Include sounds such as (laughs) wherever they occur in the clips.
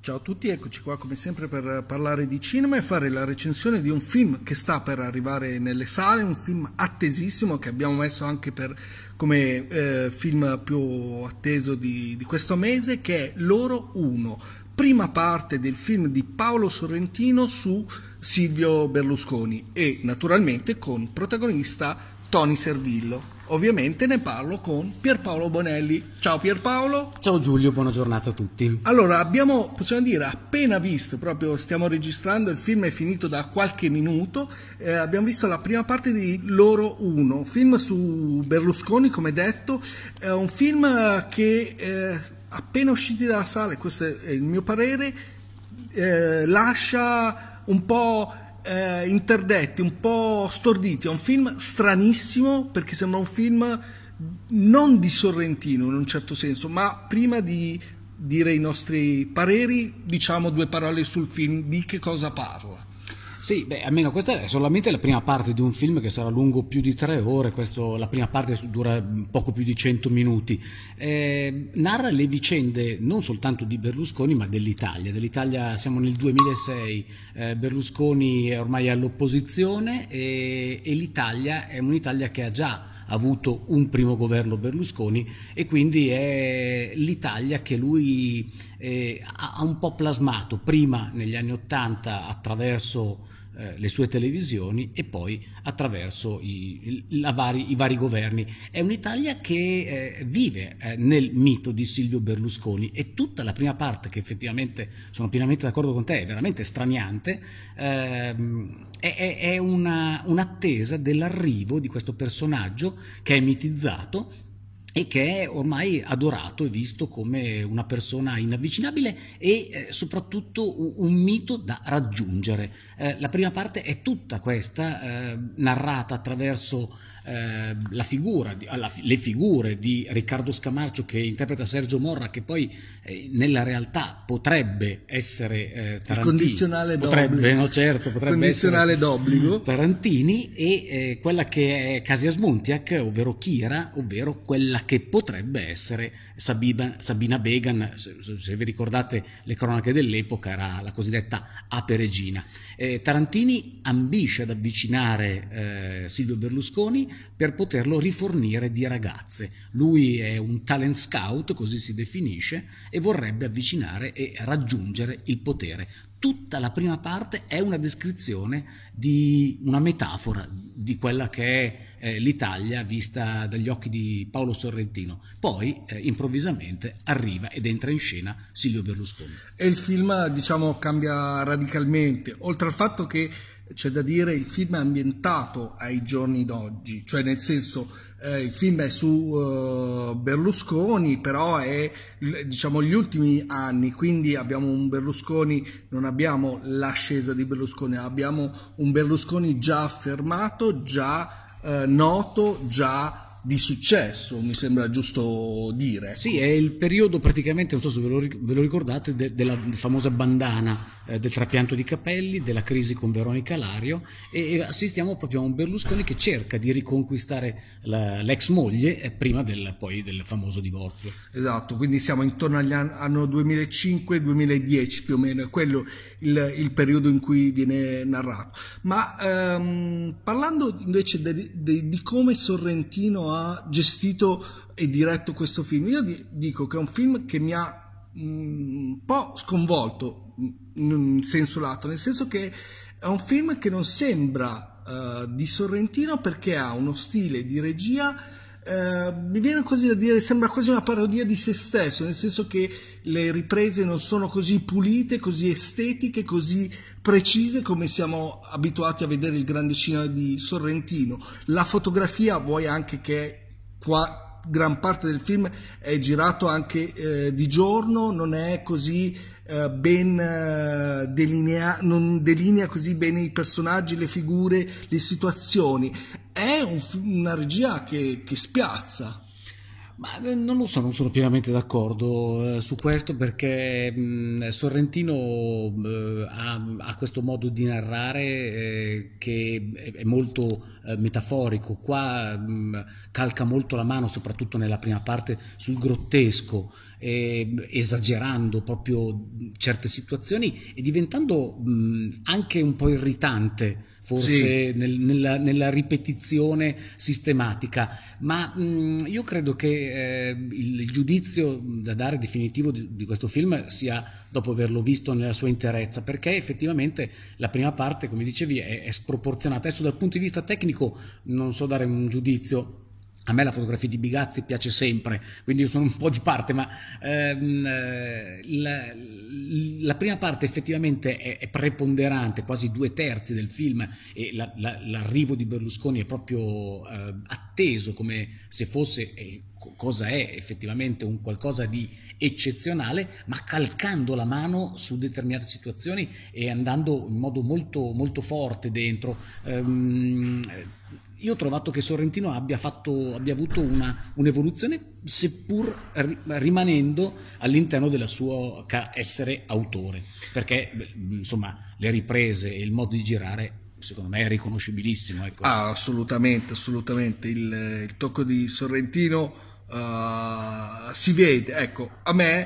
Ciao a tutti, eccoci qua come sempre per parlare di cinema e fare la recensione di un film che sta per arrivare nelle sale, un film attesissimo che abbiamo messo anche per, come eh, film più atteso di, di questo mese, che è Loro 1, prima parte del film di Paolo Sorrentino su Silvio Berlusconi e naturalmente con protagonista Tony Servillo. Ovviamente ne parlo con Pierpaolo Bonelli. Ciao Pierpaolo. Ciao Giulio, buona giornata a tutti. Allora, abbiamo, possiamo dire, appena visto, proprio stiamo registrando, il film è finito da qualche minuto, eh, abbiamo visto la prima parte di Loro 1, film su Berlusconi, come detto, è un film che... Eh, appena usciti dalla sala, e questo è il mio parere, eh, lascia un po' eh, interdetti, un po' storditi. È un film stranissimo perché sembra un film non di Sorrentino in un certo senso, ma prima di dire i nostri pareri, diciamo due parole sul film, di che cosa parla. Sì, beh, almeno questa è solamente la prima parte di un film che sarà lungo più di tre ore, questo, la prima parte dura poco più di cento minuti. Eh, narra le vicende non soltanto di Berlusconi ma dell'Italia. Dell'Italia siamo nel 2006, eh, Berlusconi è ormai all'opposizione e, e l'Italia è un'Italia che ha già avuto un primo governo Berlusconi e quindi è l'Italia che lui eh, ha un po' plasmato prima negli anni Ottanta attraverso eh, le sue televisioni e poi attraverso i, vari, i vari, governi. È un'Italia che eh, vive eh, nel mito di Silvio Berlusconi e tutta la prima parte, che effettivamente sono pienamente d'accordo con te, è veramente straniante, ehm, è, è, è una, un'attesa dell'arrivo di questo personaggio che è mitizzato e che è ormai adorato e visto come una persona inavvicinabile e eh, soprattutto un mito da raggiungere. Eh, la prima parte è tutta questa, eh, narrata attraverso eh, figura, di, alla, le figure di Riccardo Scamarcio che interpreta Sergio Morra, che poi eh, nella realtà potrebbe essere eh, Tarantino. Il condizionale potrebbe, d'obbligo. No, certo, potrebbe condizionale d'obbligo. Mm. Tarantini e quella che è Casia Smontiac, ovvero Kira, ovvero quella che potrebbe essere Sabiba, Sabina Began, se, se, vi ricordate le cronache dell'epoca era la cosiddetta ape regina. Eh, Tarantini ambisce ad avvicinare eh, Silvio Berlusconi per poterlo rifornire di ragazze. Lui è un talent scout, così si definisce, e vorrebbe avvicinare e raggiungere il potere tutta la prima parte è una descrizione di una metafora di quella che è eh, l'Italia vista dagli occhi di Paolo Sorrentino. Poi eh, improvvisamente arriva ed entra in scena Silvio Berlusconi. E il film, diciamo, cambia radicalmente, oltre al fatto che c'è da dire il film è ambientato ai giorni d'oggi, cioè nel senso eh, il film è su uh, Berlusconi, però è diciamo gli ultimi anni, quindi abbiamo un Berlusconi, non abbiamo l'ascesa di Berlusconi, abbiamo un Berlusconi già affermato, già eh, noto, già di successo, mi sembra giusto dire. Ecco. Sì, è il periodo praticamente, non so se ve lo, ve lo ricordate, de, della famosa bandana eh, del trapianto di capelli, della crisi con Veronica Lario e, e assistiamo proprio a un Berlusconi che cerca di riconquistare la, l'ex moglie eh, prima del, poi del famoso divorzio. Esatto, quindi siamo intorno agli anni 2005-2010 più o meno, è quello il, il periodo in cui viene narrato. Ma ehm, parlando invece de, de, di come Sorrentino ha gestito e diretto questo film, io dico che è un film che mi ha un po' sconvolto in senso lato, nel senso che è un film che non sembra uh, di Sorrentino perché ha uno stile di regia Uh, mi viene quasi da dire, sembra quasi una parodia di se stesso, nel senso che le riprese non sono così pulite, così estetiche, così precise come siamo abituati a vedere il grande cinema di Sorrentino. La fotografia vuoi anche che qua gran parte del film è girato anche eh, di giorno, non è così eh, ben eh, delineato, non delinea così bene i personaggi, le figure, le situazioni. È un, una regia che, che spiazza. Ma eh, non lo so, non sono pienamente d'accordo eh, su questo perché mh, mm, Sorrentino eh, ha, ha, questo modo di narrare eh, che è, molto eh, metaforico, qua mh, mm, calca molto la mano soprattutto nella prima parte sul grottesco, eh, esagerando proprio mm, certe situazioni e diventando mh, anche un po' irritante forse sì. nel, nella, nella, ripetizione sistematica, ma mh, io credo che eh, il, giudizio da dare definitivo di, di, questo film sia dopo averlo visto nella sua interezza, perché effettivamente la prima parte, come dicevi, è, è sproporzionata. Adesso dal punto di vista tecnico non so dare un giudizio a me la fotografia di Bigazzi piace sempre, quindi io sono un po' di parte, ma ehm, eh, la, la, prima parte effettivamente è, è, preponderante, quasi due terzi del film e la, la, l'arrivo di Berlusconi è proprio eh, atteso come se fosse, eh, cosa è effettivamente un qualcosa di eccezionale, ma calcando la mano su determinate situazioni e andando in modo molto, molto forte dentro. Ehm, io ho trovato che Sorrentino abbia, fatto, abbia avuto una, un'evoluzione, seppur rimanendo all'interno del suo essere autore, perché insomma le riprese e il modo di girare secondo me è riconoscibilissimo. Ecco. Ah, assolutamente, assolutamente, il, il tocco di Sorrentino... Uh, si vede, ecco, a me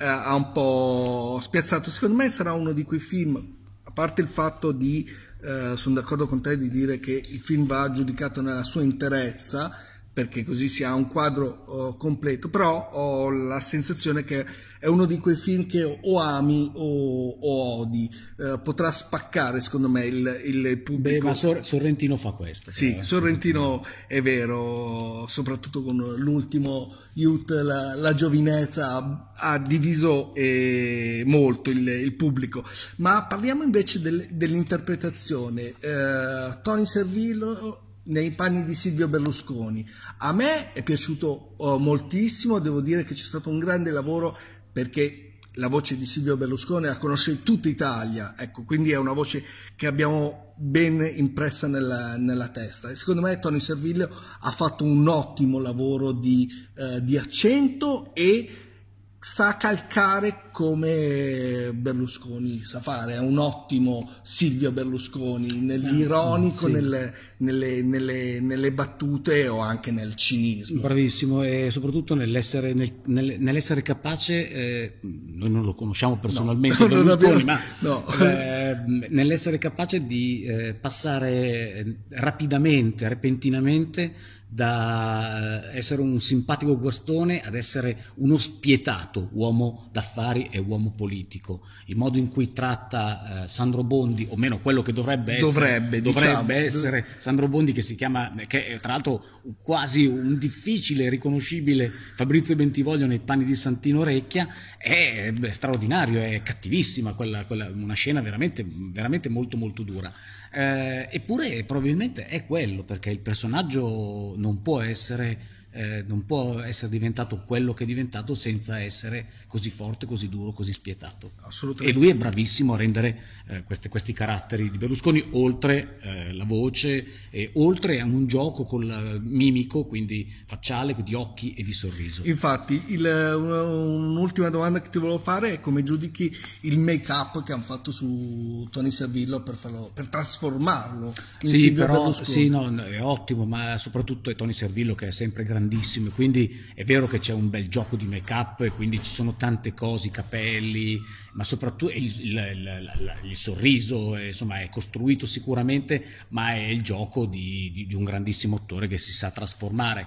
uh, ha un po' spiazzato, secondo me sarà uno di quei film, a parte il fatto di eh, sono d'accordo con te di dire che il film va giudicato nella sua interezza perché così si ha un quadro oh, completo, però ho la sensazione che è uno di quei film che o ami o, o odi, eh, potrà spaccare secondo me il, il pubblico. Beh, ma Sor- Sorrentino fa questo. Sì, però, eh. Sorrentino è vero, soprattutto con l'ultimo Youth, la, la giovinezza ha, diviso eh, molto il, il, pubblico. Ma parliamo invece del, dell'interpretazione. Eh, Tony Servillo nei panni di Silvio Berlusconi. A me è piaciuto oh, moltissimo, devo dire che c'è stato un grande lavoro perché la voce di Silvio Berlusconi la conosce tutta Italia, ecco, quindi è una voce che abbiamo ben impressa nella, nella testa. E secondo me Tony Servillo ha fatto un ottimo lavoro di, eh, di accento e sa calcare come Berlusconi sa fare, è un ottimo Silvio Berlusconi nell'ironico, eh, sì. nelle, nelle, nelle, nelle, battute o anche nel cinismo. Bravissimo e soprattutto nell'essere, nel, nell'essere capace, eh, noi non lo conosciamo personalmente (laughs) no, Berlusconi, abbiamo, ma no. eh, Ehm, nell'essere capace di eh, passare eh, rapidamente, repentinamente da eh, essere un simpatico guastone ad essere uno spietato uomo d'affari e uomo politico. Il modo in cui tratta eh, Sandro Bondi, o meno quello che dovrebbe, dovrebbe, essere, diciamo. dovrebbe essere, Sandro Bondi, che si chiama, che è tra l'altro quasi un difficile, riconoscibile Fabrizio Bentivoglio nei panni di Santino Recchia, è straordinario, è cattivissima quella, quella, una scena veramente veramente, veramente molto molto dura. Eh, eppure probabilmente è quello, perché il personaggio non può essere eh, non può essere diventato quello che è diventato senza essere così forte, così duro, così spietato. E lui è bravissimo a rendere eh, queste, questi caratteri di Berlusconi oltre eh, la voce, oltre a un gioco col eh, mimico, quindi facciale, di occhi e di sorriso. Infatti, il, eh, un'ultima domanda che ti volevo fare è come giudichi il make-up che hanno fatto su Tony Servillo per, farlo, per trasformarlo in sì, Silvio però, Berlusconi? Sì, no, è ottimo, ma soprattutto è Tony Servillo che è sempre grande grandissime, quindi è vero che c'è un bel gioco di make-up e quindi ci sono tante cose, i capelli, ma soprattutto il, il, il, il sorriso, eh, insomma è costruito sicuramente, ma è il gioco di, di, di, un grandissimo attore che si sa trasformare.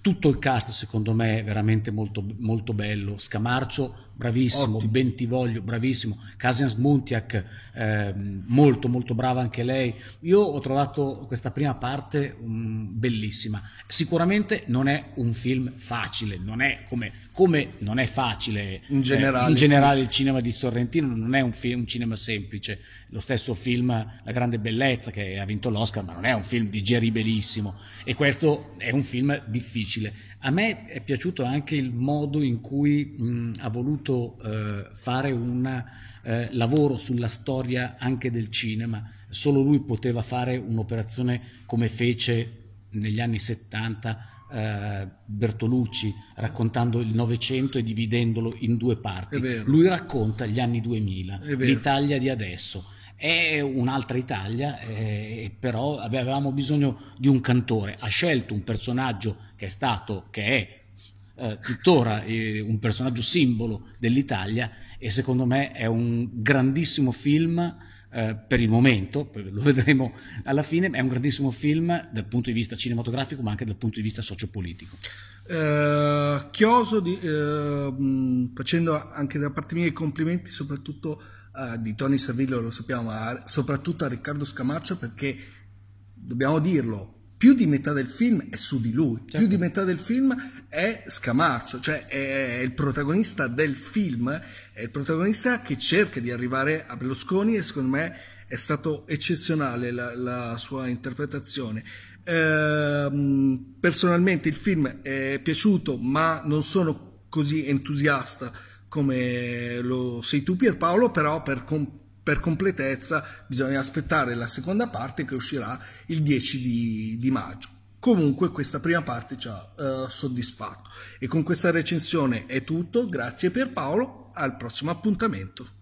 Tutto il cast secondo me è veramente molto, molto bello, Scamarcio bravissimo, Ottimo. Bentivoglio bravissimo, Casian Muntiak eh, molto molto brava anche lei. Io ho trovato questa prima parte um, bellissima, sicuramente non è è un film facile, non è come, come non è facile in eh, generale, eh, in generale il cinema di Sorrentino, non è un, film, un, cinema semplice. Lo stesso film La grande bellezza che ha vinto l'Oscar, ma non è un film digeribilissimo e questo è un film difficile. A me è piaciuto anche il modo in cui mh, ha voluto eh, fare un eh, lavoro sulla storia anche del cinema. Solo lui poteva fare un'operazione come fece negli anni 70 eh, Bertolucci raccontando il Novecento e dividendolo in due parti. Lui racconta gli anni 2000, l'Italia di adesso. È un'altra Italia, eh, però avevamo bisogno di un cantore. Ha scelto un personaggio che è stato, che è eh, tuttora eh, un personaggio simbolo dell'Italia e secondo me è un grandissimo film eh, per il momento, lo vedremo alla fine, è un grandissimo film dal punto di vista cinematografico ma anche dal punto di vista sociopolitico. Eh, chioso di, eh, facendo anche da parte mia i complimenti soprattutto eh, di Tony Savillo, lo sappiamo, ma soprattutto a Riccardo Scamaccio perché dobbiamo dirlo, più di metà del film è su di lui, certo. più di metà del film è Scamarcio, cioè è il protagonista del film, è il protagonista che cerca di arrivare a Berlusconi e secondo me è stato eccezionale la, la sua interpretazione. Ehm, personalmente il film è piaciuto ma non sono così entusiasta come lo sei tu Pierpaolo, però per, com- per completezza bisogna aspettare la seconda parte che uscirà il 10 di, di maggio. Comunque questa prima parte ci ha eh, soddisfatto e con questa recensione è tutto, grazie Pierpaolo, al prossimo appuntamento.